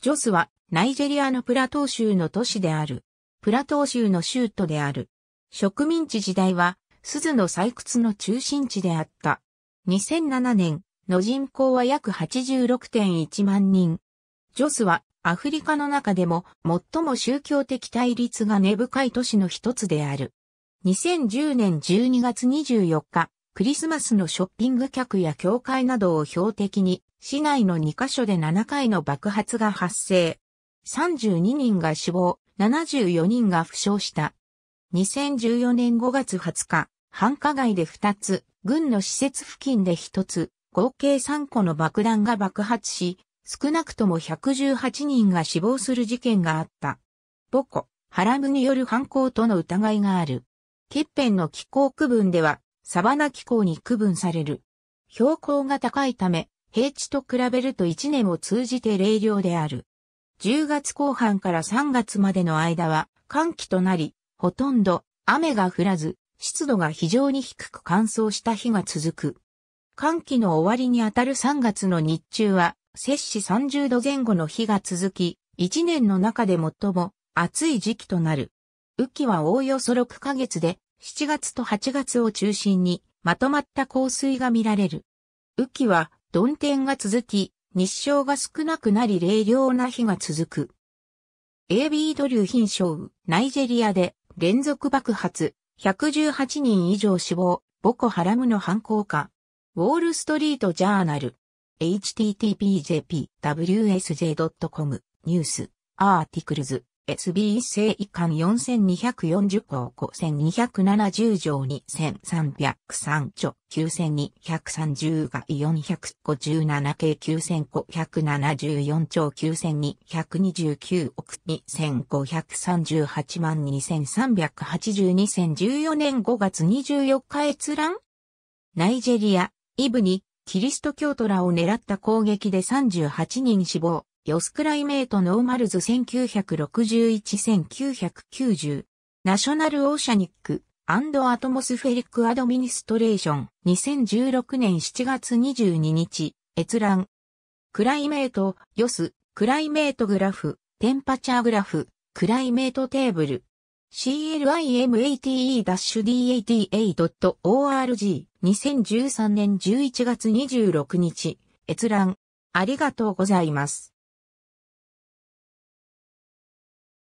ジョスは、ナイジェリアのプラトー州の都市である。プラトー州の州都である。植民地時代は、鈴の採掘の中心地であった。2007年の人口は約86.1万人。ジョスは、アフリカの中でも最も宗教的対立が根深い都市の一つである。2010年12月24日、クリスマスのショッピング客や教会などを標的に市内の2カ所で7回の爆発が発生。32人が死亡、74人が負傷した。2014年5月20日、繁華街で2つ、軍の施設付近で1つ、合計3個の爆弾が爆発し、少なくとも118人が死亡する事件があった。母コ、ハラムによる犯行との疑いがある。欠片の気候区分では、サバナ気候に区分される。標高が高いため、平地と比べると1年を通じて冷涼である。10月後半から3月までの間は寒気となり、ほとんど雨が降らず、湿度が非常に低く乾燥した日が続く。寒気の終わりにあたる3月の日中は、摂氏30度前後の日が続き、1年の中で最も暑い時期となる。雨季はおおよそ6ヶ月で、7月と8月を中心にまとまった降水が見られる。雨季は鈍天が続き、日照が少なくなり冷涼な日が続く。AB ドリュー品賞、ナイジェリアで連続爆発、118人以上死亡、ボコハラムの犯行か。ウォールストリートジャーナル、http://jpwsj.com、ニュース、アーティクルズ。SB 正遺憾4240項5270条2303兆9230が457計9574兆9229億2538万23822014年5月24日閲覧ナイジェリア、イブにキリスト教徒らを狙った攻撃で38人死亡、ヨスクライメートノーマルズ1961-1990ナショナルオーシャニックアトモスフェリックアドミニストレーション2016年7月22日閲覧クライメートヨスクライメートグラフテンパチャーグラフクライメートテーブル CLIMATE-DATA.org2013 年11月26日閲覧ありがとうございます。